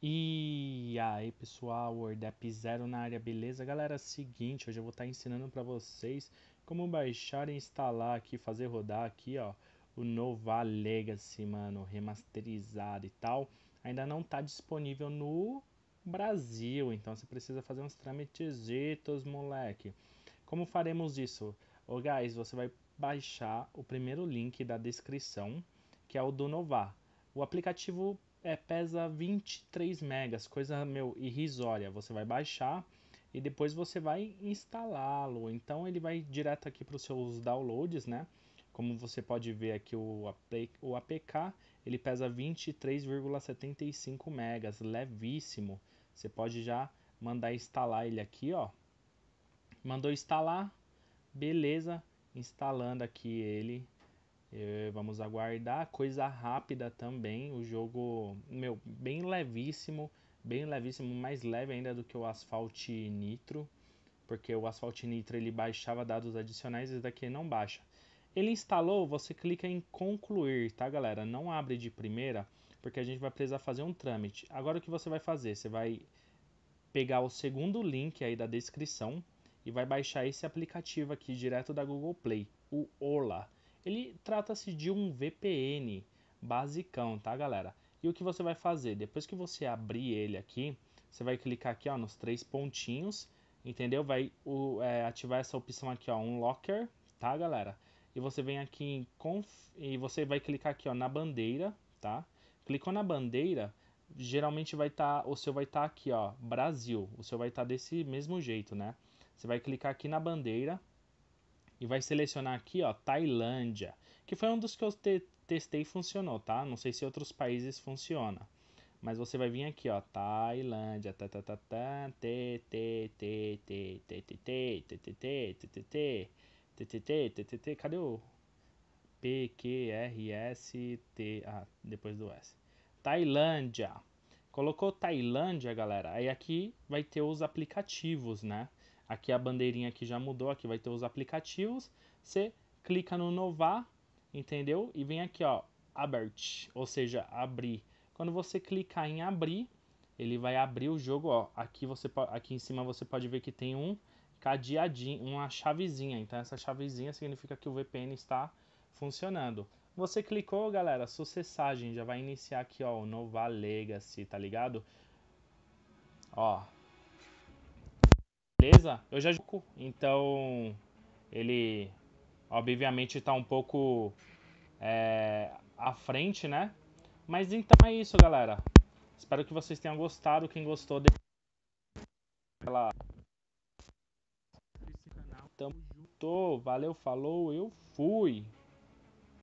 E aí pessoal, WordApp Zero na área, beleza? Galera, é seguinte, hoje eu vou estar tá ensinando para vocês como baixar e instalar aqui, fazer rodar aqui, ó, o Nova Legacy, mano, remasterizado e tal. Ainda não está disponível no Brasil, então você precisa fazer uns trâmitezitos, moleque. Como faremos isso? Ô, oh, guys, você vai baixar o primeiro link da descrição, que é o do Nova. O aplicativo é, pesa 23 megas, coisa meu irrisória. Você vai baixar e depois você vai instalá-lo. Então ele vai direto aqui para os seus downloads, né? Como você pode ver aqui o, o APK, ele pesa 23,75 megas, levíssimo. Você pode já mandar instalar ele aqui, ó. Mandou instalar, beleza, instalando aqui ele e vamos aguardar. Coisa rápida também. O jogo, meu, bem levíssimo. Bem levíssimo, mais leve ainda do que o Asphalt Nitro. Porque o Asphalt Nitro ele baixava dados adicionais e daqui não baixa. Ele instalou, você clica em concluir, tá galera? Não abre de primeira, porque a gente vai precisar fazer um trâmite. Agora o que você vai fazer? Você vai pegar o segundo link aí da descrição e vai baixar esse aplicativo aqui direto da Google Play trata-se de um VPN basicão, tá galera? E o que você vai fazer? Depois que você abrir ele aqui, você vai clicar aqui ó, nos três pontinhos, entendeu? Vai o, é, ativar essa opção aqui, ó, um locker, tá galera? E você vem aqui em conf... e você vai clicar aqui ó, na bandeira, tá? Clicou na bandeira, geralmente vai estar tá, o seu vai estar tá aqui ó, Brasil, o seu vai estar tá desse mesmo jeito, né? Você vai clicar aqui na bandeira, e vai selecionar aqui, ó, Tailândia, que foi um dos que eu te testei e funcionou, tá? Não sei se outros países funciona. Mas você vai vir aqui, ó, Tailândia, tá, tá, tá, tá, te, t t t t t t t t t t t t t t t cadê o P, Q, R, S, T, ah, depois do S. Tailândia. Colocou Tailândia, galera, aí aqui vai ter os aplicativos, né? Aqui a bandeirinha aqui já mudou, aqui vai ter os aplicativos. Você clica no novar, entendeu? E vem aqui, ó, abert, ou seja, abrir. Quando você clicar em abrir, ele vai abrir o jogo, ó. Aqui você aqui em cima você pode ver que tem um cadeadinho, uma chavezinha. Então essa chavezinha significa que o VPN está funcionando. Você clicou, galera, sucessagem, já vai iniciar aqui, ó, o Nova Legacy, tá ligado? Ó, beleza eu já jogo. Então, ele obviamente está um pouco é, à frente, né? Mas então é isso, galera. Espero que vocês tenham gostado. Quem gostou, deixa Tamo junto. Valeu, falou, eu fui.